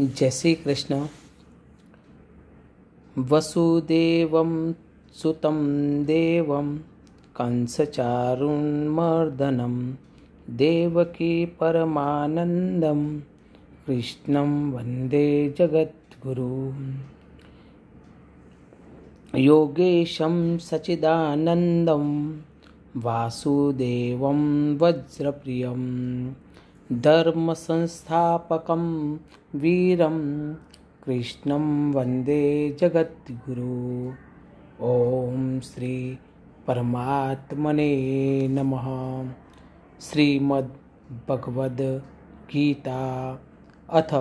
जय श्री कृष्ण वसुदेव सुत देवं कंसचारुन्मर्दनं देवकी परमानन्दं कृष्णं वन्दे जगद्गुरु योगेशं सचिदानन्दं वासुदेवं वज्रप्रियम् धर्मसंस्थापकं वीरं कृष्ण वंदे जगद्गुरु ॐ श्री परमात्मने नमः श्रीमद्भगवद्गीता अथ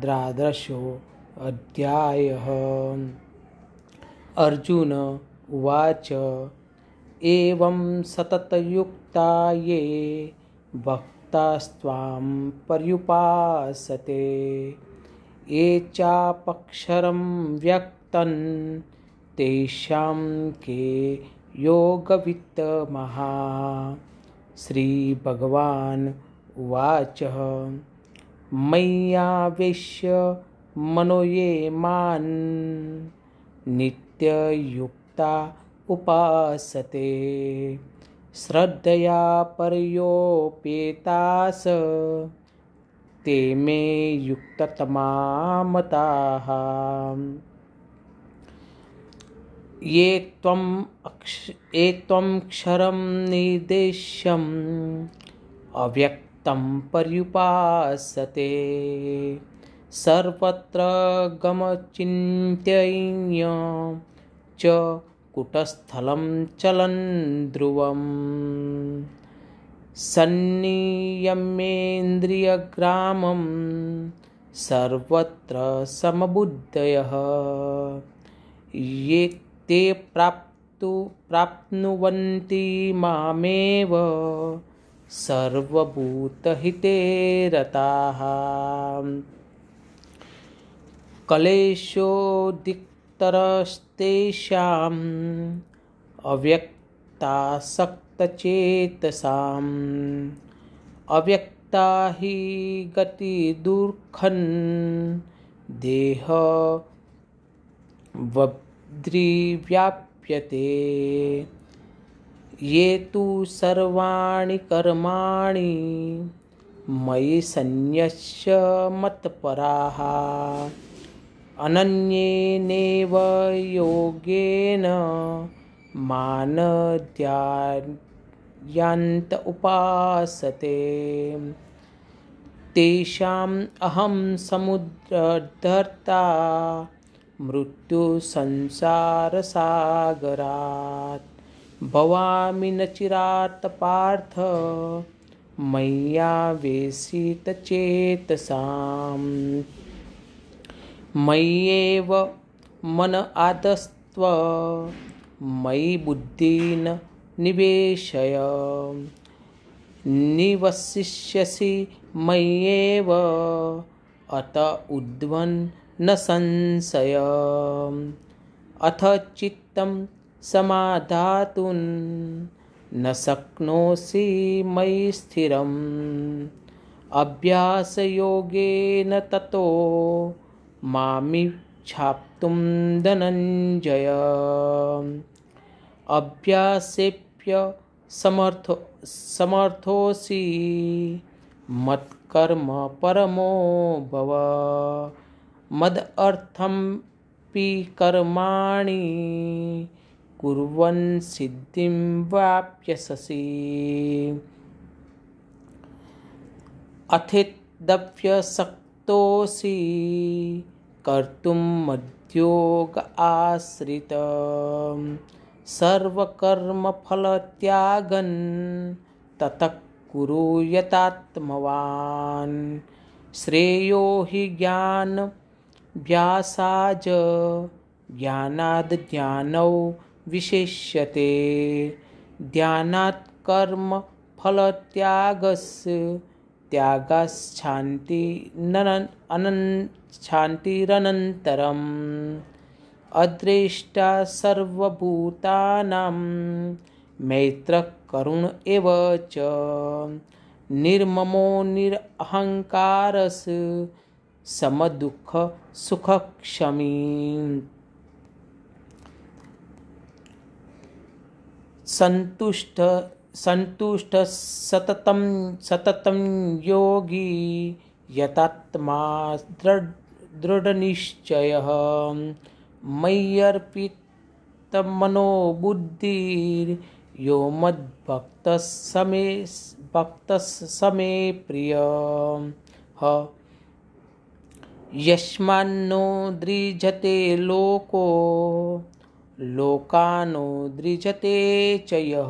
द्रादशो अध्यायः अर्जुन उवाच एवं सततयुक्ता ये भक् भक्तास्त्वां पर्युपासते ये चापक्षरं व्यक्तन् तेषां के योगवित्तमः श्रीभगवान् उवाच मय्यावेश्य मनो ये मान् नित्ययुक्ता उपासते श्रद्धया पर्योपेतास ते मे युक्ततमा मताः ये त्वम् अक्ष ये त्वं क्षरं निर्देश्यम् अव्यक्तं पर्युपासते सर्वत्र गमचिन्त्य च कुटस्थलं चलन् ध्रुवम् सन्नियम्येन्द्रियग्रामं सर्वत्र समबुद्धयः ये ते प्राप्तु प्राप्नुवन्ति मामेव सर्वभूतहिते रताः कलेशोदिक् तरस्तेषाम् अव्यक्तासक्तचेतसाम् अव्यक्ता हि गतिदुर्खन् देह व्याप्यते ये तु सर्वाणि कर्माणि मयि सन्न्यस्य मत्पराः अनन्येनेव योगेन मानद्यायन्त उपासते तेषाम् अहं समुद्रधर्ता मृत्युसंसारसागरात् भवामि न चिरात् पार्थ मय्या वेशितचेतसाम् मय्येव मन आदस्त्व मयि बुद्धिन् निवेशय निवसिष्यसि मय्येव अत उद्वन् न संशय अथ चित्तं समाधातुं न शक्नोषि मयि स्थिरम् अभ्यासयोगेन ततो मामिच्छाप्तुं धनञ्जय अभ्यासेप्य समर्थो समर्थोऽसि मत्कर्म परमो भव मदर्थं पि कर्माणि कुर्वन् सिद्धिं वाप्यससि अथेदप्यसक्तोऽसि कर्तुं मध्योग आश्रित सर्वकर्मफलत्यागन् ततः कुरु यतात्मवान् श्रेयो हि ज्ञानव्यासाय ज्ञानाद् ज्ञानौ विशेष्यते ज्ञानात् कर्म फलत्यागस्य त्यागाश्चान्ति अदृष्टा सर्वूता मैत्रकुण एव च निर्ममो निरहङ्कारस् समदुःख सुखक्षमी संतुष्ट संतुष्ट सततं सततं योगी यतात्मा दृढ निश्चय मय्यर्पित मनोबुद्धि यो मद भक्त समे भक्त समे प्रिय यस्मान्नो दृजते लोको लोकानो दृजते च यः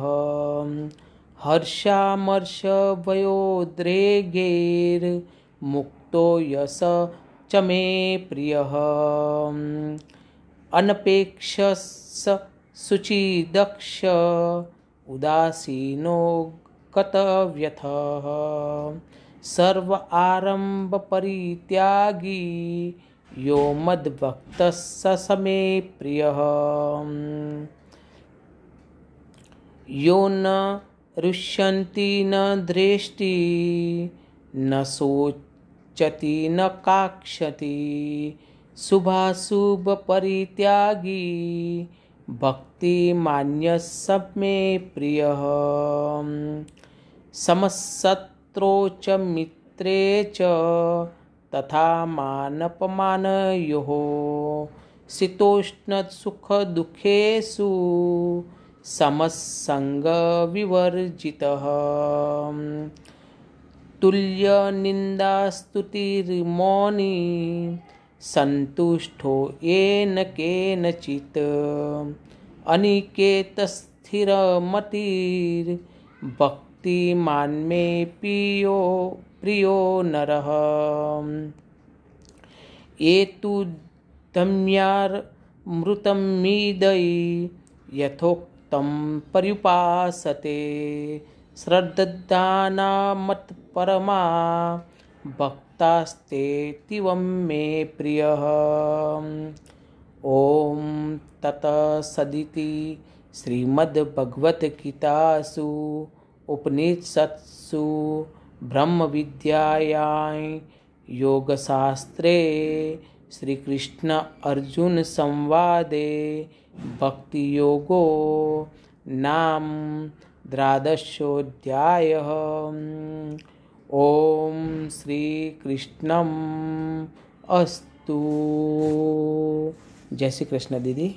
हर्षामर्षभयोद्रेगेर्मुक्तो यस च मे प्रियः अनपेक्षस शुचिदक्ष उदासीनो कतव्यथ सर्व आरम्भपरित्यागी यो मद्भक्तः स समे यो न रुष्यन्ति न दृष्टि न शोचति न काक्षति भक्ति मान्य सब मे प्रिय समशत्रो च मित्रे च तथा मानपमानयोः शीतोष्णसुखदुःखेषु समस्सङ्गविवर्जितः तुल्यनिन्दास्तुतिर्मौनि संतुष्टो येन केनचित् अनिकेतस्थिरमतिर्भक् भक्तिमान में पियो प्रियो नर ये तु धम्यामृतमीदयि यथोक्त पर्युपासते श्रद्धानामत्परमा भक्तास्ते भक्ता मे प्रिय ॐ तत सदिति श्रीमद्भगवद्गीतासु उपनिषत्सु ब्रह्म योगशास्त्रे श्रीकृष्ण अर्जुन संवादे योगो नाम द्वादशोध्याय ओम श्रीकृष्णम अस्तु जय श्री कृष्ण दीदी